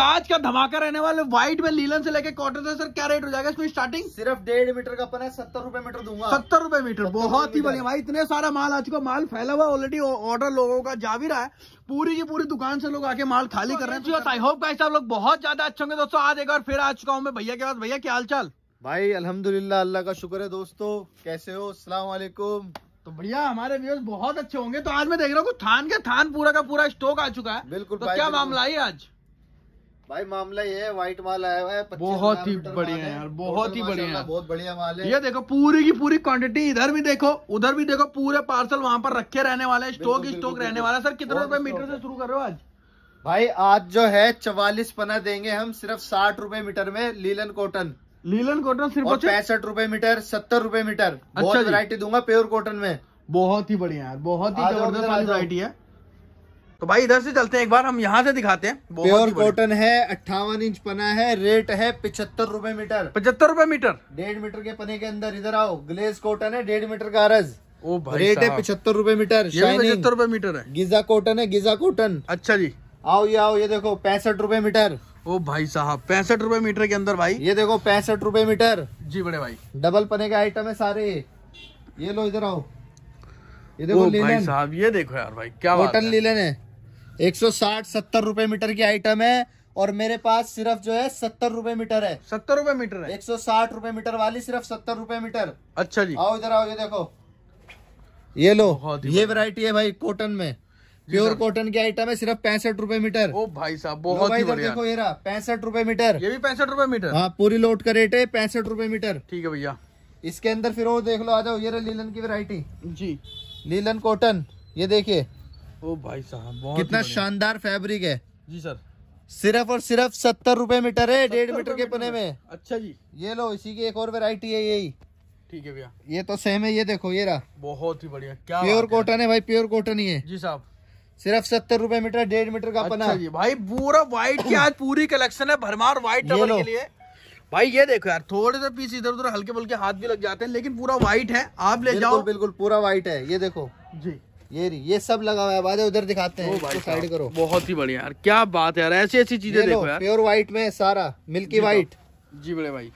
आज का धमाका रहने वाले व्हाइट में लीलन से लेके कॉटन से सर क्या रेट हो जाएगा इसमें स्टार्टिंग सिर्फ डेढ़ मीटर का अपना सत्तर रुपए मीटर दूंगा सत्तर रुपए मीटर बहुत ही बढ़िया भाई इतने सारा माल आ चुका माल फैला हुआ ऑलरेडी ऑर्डर लोगों का जा भी रहा है पूरी की पूरी दुकान से लोग आके माल खाली कर रहे हैं आई होप आप लोग बहुत ज्यादा अच्छे होंगे दोस्तों आज एक बार फिर आ चुका हूँ मैं भैया के पास भैया क्या हाल भाई अलहमदुल्ला अल्लाह का शुक्र है दोस्तों कैसे हो अस्सलाम वालेकुम तो भैया हमारे व्यूज बहुत अच्छे होंगे तो आज मैं देख रहा हूँ थान के थान पूरा का पूरा स्टॉक आ चुका है बिल्कुल तो क्या मामला है आज भाई मामला ये है व्हाइट माल आया हुआ है बहुत ही बढ़िया है यार बहुत ही बढ़िया बहुत बढ़िया माल है ये देखो पूरी की पूरी क्वांटिटी इधर भी देखो उधर भी देखो पूरे पार्सल वहाँ पर रखे रहने वाले स्टॉक स्टॉक रहने वाला सर कितने रुपए मीटर से शुरू कर रहे हो आज भाई आज जो है चवालीस पना देंगे हम सिर्फ साठ रुपए मीटर में लीलन कॉटन लीलन कॉटन सिर्फ पैंसठ रुपए मीटर सत्तर रुपए मीटर अच्छा वैरायटी दूंगा प्योर कॉटन में बहुत ही बढ़िया यार बहुत ही जबरदस्त वाली वैरायटी है तो भाई इधर से चलते हैं एक बार हम यहाँ से दिखाते हैं प्योर कॉटन है अट्ठावन इंच पना है रेट है पिछहत्तर रूपए मीटर पचहत्तर रूपए मीटर डेढ़ मीटर के पने के अंदर इधर आओ ग्लेस कॉटन है डेढ़ मीटर का अरज ओ भाई रेट है पिछहत्तर रूपए मीटर पचहत्तर रूपए मीटर है गीजा कॉटन है गीजा कॉटन अच्छा जी आओ ये आओ ये देखो पैंसठ रूपए मीटर ओ भाई साहब पैंसठ रूपए मीटर के अंदर भाई ये देखो पैंसठ रूपए मीटर जी बड़े भाई डबल पने का आइटम है सारे ये लो इधर आओ ये देखो भाई साहब ये देखो यार भाई क्या कॉटन लीलन है एक सौ साठ सत्तर रुपए मीटर की आइटम है और मेरे पास सिर्फ जो है सत्तर रुपए मीटर है सत्तर रुपए मीटर है एक सौ साठ रुपए मीटर वाली सिर्फ सत्तर रुपए मीटर अच्छा जी आओ इधर आओ ये देखो ये लो ये वैरायटी है भाई कॉटन में प्योर कॉटन की आइटम है सिर्फ पैंसठ रुपए मीटर ओ भाई साहब बहुत ही बढ़िया देखो ये रहा पैंसठ रुपए मीटर ये भी पैंसठ रुपए मीटर हाँ पूरी लोट का रेट है पैंसठ रुपए मीटर ठीक है भैया इसके अंदर फिर वो देख लो आ जाओ ये लीलन की वेरायटी जी लीलन कॉटन ये देखिये ओ भाई साहब कितना शानदार फैब्रिक है जी सर सिर्फ और सिर्फ सत्तर रूपए मीटर है डेढ़ मीटर के पने में अच्छा जी ये लो इसी की एक और वेरायटी है यही ठीक है भैया ये तो सेम है ये देखो ये रहा बहुत ही बढ़िया क्या प्योर कॉटन है भाई प्योर कॉटन ही है जी साहब सिर्फ सत्तर रूपए मीटर डेढ़ मीटर का पना अच्छा जी भाई पूरा व्हाइट की आज पूरी कलेक्शन है भरमार व्हाइट के लिए भाई ये देखो यार थोड़े से पीस इधर उधर हल्के फुल्के हाथ भी लग जाते हैं लेकिन पूरा व्हाइट है आप ले जाओ बिल्कुल पूरा व्हाइट है ये देखो जी ये ये सब लगा हुआ है बाद उधर दिखाते हैं इसको साइड करो बहुत ही बढ़िया यार क्या बात है यार ऐसी ऐसी चीजें देखो यार प्योर व्हाइट में सारा मिल्की व्हाइट जी बड़े भाई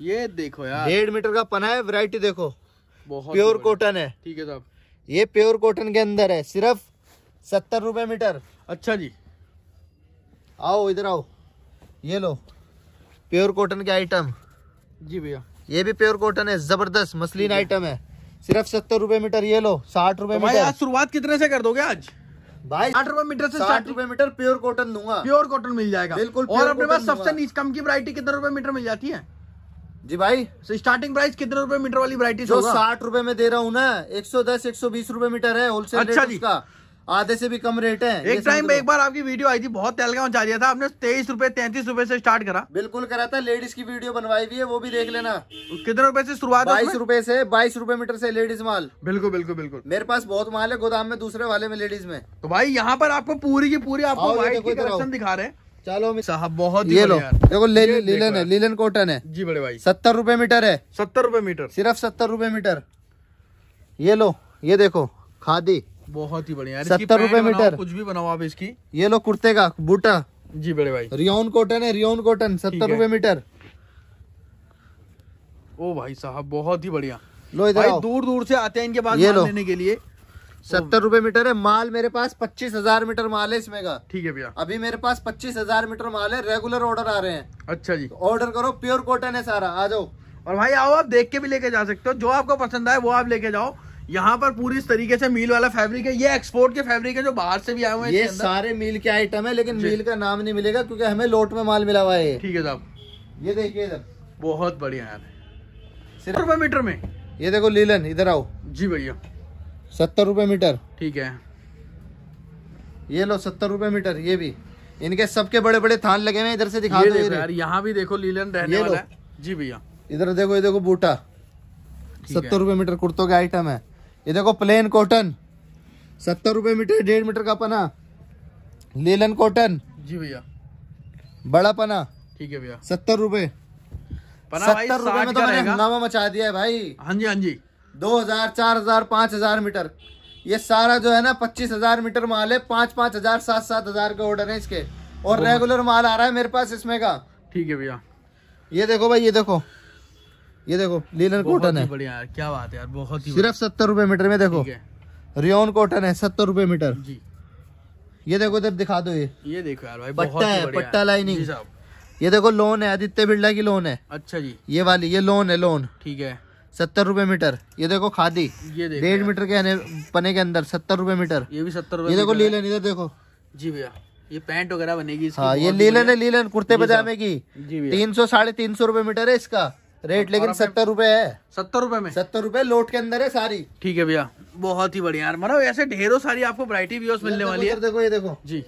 ये देखो यार डेढ़ मीटर का पना है वैरायटी देखो बहुत प्योर कॉटन है ठीक है साहब ये प्योर कॉटन के अंदर है सिर्फ सत्तर रुपए मीटर अच्छा जी आओ इधर आओ ये लो प्योर कॉटन के आइटम जी भैया ये भी प्योर कॉटन है जबरदस्त मसलिन आइटम है सिर्फ सत्तर रुपए मीटर ये लो साठ रुपए तो मीटर शुरुआत कितने से कर दोगे आज भाई साठ रुपए मीटर से साठ रुपए मीटर प्योर कॉटन दूंगा प्योर कॉटन मिल जाएगा बिल्कुल और अपने पास सबसे नीचे कम की वरायटी कितने रुपए मीटर मिल जाती है जी भाई so, स्टार्टिंग प्राइस कितने रुपए मीटर वाली वरायटी जो साठ रुपए में दे रहा हूँ ना एक सौ दस एक सौ बीस रुपए मीटर है होलसेल अच्छा रेट उसका आधे से भी कम रेट है एक टाइम एक बार आपकी वीडियो आई थी बहुत तेलगा जा था आपने तेईस रूपए तैतीस रूपए से स्टार्ट करा बिल्कुल करा था लेडीज की वीडियो बनवाई हुई है वो भी देख लेना कितने रुपए से शुरुआत बाईस रूपए से बाईस रूपए मीटर से लेडीज माल बिल्कुल बिल्कुल बिल्कुल मेरे पास बहुत माल है गोदाम में दूसरे वाले में लेडीज में तो भाई यहाँ पर आपको पूरी की पूरी आपको दिखा रहे चलो साहब बहुत ये लो देखो लीलन है लीलन कॉटन है जी बड़े भाई सत्तर रूपए मीटर है सत्तर रूपए मीटर सिर्फ सत्तर रूपए मीटर ये लो ये देखो खादी बहुत ही बढ़िया सत्तर रूपए मीटर कुछ भी बनाओ आप इसकी ये लो कुर्ते का बूटा जी बड़े भाई रियोन कॉटन है रियोन कॉटन सत्तर रूपए मीटर ओ भाई साहब बहुत ही बढ़िया लो इधर भाई दूर दूर से आते हैं इनके पास माल लेने के लिए सत्तर रूपए मीटर है माल मेरे पास पच्चीस हजार मीटर माल है इसमें का ठीक है भैया अभी मेरे पास पच्चीस हजार मीटर माल है रेगुलर ऑर्डर आ रहे हैं अच्छा जी ऑर्डर करो प्योर कॉटन है सारा आ जाओ और भाई आओ आप देख के भी लेके जा सकते हो जो आपको पसंद आए वो आप लेके जाओ यहाँ पर पूरी इस तरीके से मील वाला फैब्रिक है ये एक्सपोर्ट के फैब्रिक है जो बाहर से भी आए हुए हैं ये सारे मील के आइटम है लेकिन मील का नाम नहीं मिलेगा क्योंकि हमें लोट में माल मिला हुआ है ठीक है साहब ये देखिए इधर बहुत बढ़िया यार सत्तर रुपए मीटर में ये देखो लीलन इधर आओ जी भैया सत्तर रुपए मीटर ठीक है ये लो सत्तर रुपए मीटर ये भी इनके सबके बड़े बड़े थान लगे हुए इधर से दिखा दो यार यहाँ भी देखो लीलन रहने वाला है जी भैया इधर देखो ये देखो बूटा सत्तर रुपए मीटर कुर्तों के आइटम है ये देखो प्लेन कॉटन सत्तर रुपए मीटर डेढ़ मीटर का पना लेलन कॉटन जी भैया बड़ा पना ठीक है भैया सत्तर रुपए सत्तर रुपए में तो मैंने हंगामा मचा दिया है भाई हाँ जी हाँ जी दो हजार चार हजार पांच हजार मीटर ये सारा जो है ना पच्चीस हजार मीटर माल है पांच पांच हजार सात सात हजार का ऑर्डर है इसके और रेगुलर माल आ रहा है मेरे पास इसमें का ठीक है भैया ये देखो भाई ये देखो ये देखो लीलन कॉटन है बढ़िया यार क्या बात है यार बहुत ही सिर्फ सत्तर रुपए मीटर में देखो रियोन कॉटन है सत्तर रुपए मीटर जी ये देखो इधर दिखा दो ये ये देखो यार भाई पट्टा है पट्टा लाइनिंग ये देखो लोन है आदित्य बिरला की लोन है अच्छा जी ये वाली ये लोन है लोन ठीक है सत्तर रुपए मीटर ये देखो खादी ये डेढ़ मीटर के पने के अंदर सत्तर रुपए मीटर ये भी सत्तर ये देखो लीलन इधर देखो जी भैया ये पैंट वगैरह बनेगी हाँ ये लीलन है लीलन कुर्ते पजामे की तीन सौ साढ़े तीन सौ रूपये मीटर है इसका रेट लेकिन सत्तर रूपए है सत्तर रूपए में सत्तर रूपए लोट के अंदर है सारी ठीक है भैया बहुत ही बढ़िया यार मतलब ऐसे ढेरों सारी आपको वरायटी व्यूज मिलने वाली है देखो ये देखो जी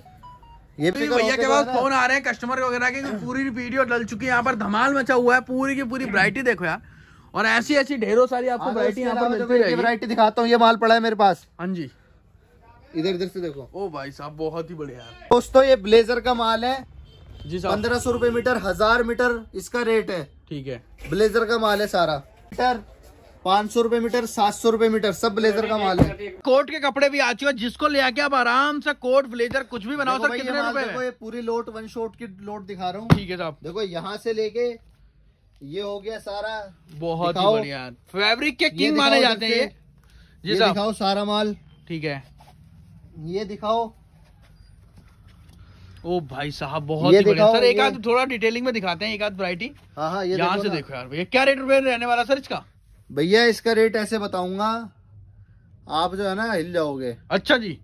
ये भी तो भैया के पास फोन आ रहे हैं कस्टमर वगैरह की पूरी वीडियो डल चुकी है यहाँ पर धमाल मचा हुआ है पूरी की पूरी वरायटी देखो यार और ऐसी ऐसी ढेरों सारी आपको वरायटी यहाँ पर मिलती है वरायटी दिखाता हूँ ये माल पड़ा है मेरे पास हाँ जी इधर इधर से देखो ओ भाई साहब बहुत ही बढ़िया दोस्तों ये ब्लेजर का माल है जी पंद्रह सौ रूपये मीटर हजार मीटर इसका रेट है ठीक है ब्लेजर का माल है सारा मीटर पाँच सौ रूपये मीटर सात सौ रूपये मीटर सब ब्लेजर का माल है कोट के कपड़े भी आ चुके जिसको ले आके आप आराम से कोट ब्लेजर कुछ भी बनाओ सर कितने रुपए देखो ये पूरी लोट वन शॉट की लोट दिखा रहा हूँ ठीक है साहब देखो यहाँ से लेके ये हो गया सारा बहुत फेब्रिक के किंग माने जाते हैं ये दिखाओ सारा माल ठीक है ये दिखाओ ओ भाई साहब बहुत ये ही सर एक आध थोड़ा डिटेलिंग में दिखाते हैं एक आध वरायटी हाँ हाँ ये यहाँ से देखो यार भैया क्या रेट रुपये रहने वाला सर इसका भैया इसका रेट ऐसे बताऊंगा आप जो है ना हिल जाओगे अच्छा जी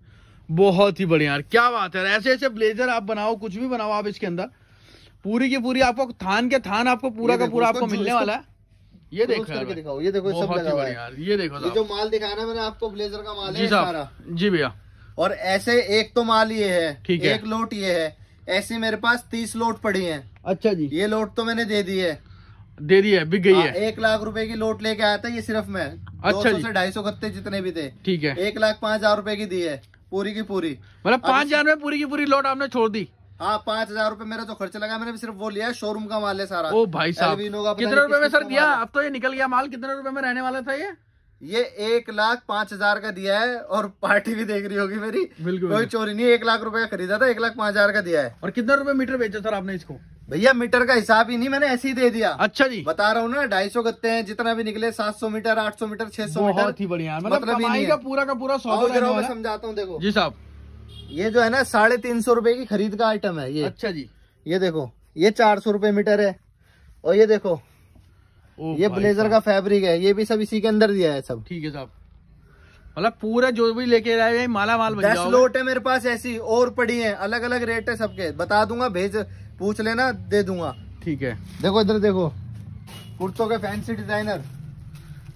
बहुत ही बढ़िया यार क्या बात है ऐसे ऐसे ब्लेजर आप बनाओ कुछ भी बनाओ आप इसके अंदर पूरी की पूरी आपको थान के थान आपको पूरा का पूरा आपको मिलने वाला है ये देखो ये देखो सब लगा यार ये देखो ये जो माल दिखाया ना मैंने आपको ब्लेजर का माल है जी भैया और ऐसे एक तो माल ये है ठीक है एक लोट ये है ऐसी मेरे पास तीस लोट पड़ी है अच्छा जी ये लोट तो मैंने दे दी है दे दी है बिक गई हाँ, है एक लाख रुपए की लोट लेके आया था ये सिर्फ मैं अच्छा सौ ढाई सौ गत्ते जितने भी थे ठीक है एक लाख पांच हजार रूपए की दी है पूरी की पूरी मतलब पाँच हजार में पूरी की पूरी लोट आपने छोड़ दी हाँ पांच हजार रूपए मेरा तो खर्च लगा मैंने सिर्फ वो लिया शोरूम का माल है सारा ओ भाई साहब कितने रुपए में सर दिया अब तो ये निकल गया माल कितने रुपए में रहने वाला था ये ये एक लाख पांच हजार का दिया है और पार्टी भी देख रही होगी मेरी बिल्कुल कोई चोरी नहीं एक लाख रुपए का खरीदा था एक लाख पांच हजार का दिया है और कितना रुपए मीटर बेचा सर आपने इसको भैया मीटर का हिसाब ही नहीं मैंने ऐसे ही दे दिया अच्छा जी बता रहा हूँ ना ढाई सौ गत्ते हैं जितना भी निकले सात सौ मीटर आठ सौ मीटर छह सौ मीटर थी बढ़िया मतलब, मतलब पूरा का पूरा सौ समझाता हूँ देखो जी साहब ये जो है ना साढ़े तीन सौ रूपये की खरीद का आइटम है ये अच्छा जी ये देखो ये चार सौ रूपये मीटर है और ये देखो ये ब्लेजर का फैब्रिक है ये भी सब इसी के अंदर दिया है सब ठीक है साहब मतलब पूरा जो भी लेके आए माला माल दस लोट है मेरे पास ऐसी और पड़ी है अलग अलग रेट है सबके बता दूंगा भेज पूछ लेना दे दूंगा ठीक है देखो इधर देखो कुर्तों के फैंसी डिजाइनर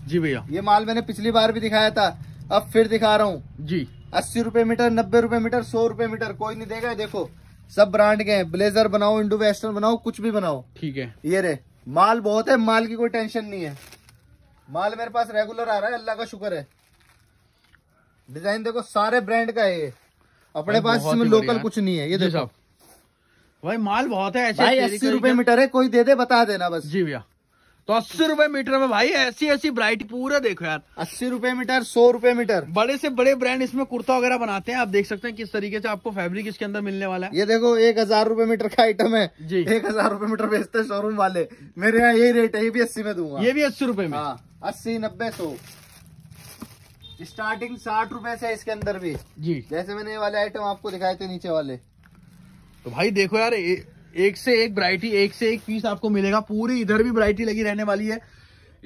जी भैया ये माल मैंने पिछली बार भी दिखाया था अब फिर दिखा रहा हूँ जी अस्सी रुपए मीटर नब्बे रुपए मीटर सौ रुपए मीटर कोई नहीं देगा देखो सब ब्रांड के हैं ब्लेजर बनाओ इंडो वेस्टर्न बनाओ कुछ भी बनाओ ठीक है ये रे माल बहुत है माल की कोई टेंशन नहीं है माल मेरे पास रेगुलर आ रहा है अल्लाह का शुक्र है डिजाइन देखो सारे ब्रांड का है ये अपने पास इसमें लोकल कुछ नहीं है ये देखो भाई माल बहुत है ऐसे अस्सी रुपए मीटर है कोई दे दे बता देना बस जी भैया तो अस्सी रुपए मीटर में भाई ऐसी ऐसी ब्राइट पूरा देखो यार अस्सी रुपए मीटर सौ रुपए मीटर बड़े से बड़े ब्रांड इसमें कुर्ता वगैरह बनाते हैं आप देख सकते हैं किस तरीके से आपको फैब्रिक इसके अंदर मिलने वाला है ये देखो एक हजार रुपए मीटर का आइटम है जी एक हजार रुपए मीटर बेचते हैं शोरूम वाले मेरे यहाँ यही रेट है ये भी अस्सी में दूंगा ये भी अस्सी रुपए में हाँ, अस्सी नब्बे सौ स्टार्टिंग साठ रुपए से इसके अंदर भी जी जैसे मैंने ये वाले आइटम आपको दिखाए थे नीचे वाले तो भाई देखो यार एक से एक वरायटी एक से एक पीस आपको मिलेगा पूरी इधर भी वरायटी लगी रहने वाली है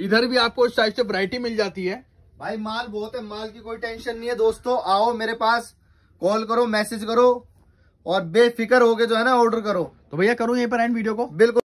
इधर भी आपको इस टाइप से वरायटी मिल जाती है भाई माल बहुत है माल की कोई टेंशन नहीं है दोस्तों आओ मेरे पास कॉल करो मैसेज करो और बेफिक्र होके जो है ना ऑर्डर करो तो भैया करूँ यहीं पर एंड वीडियो को बिल्कुल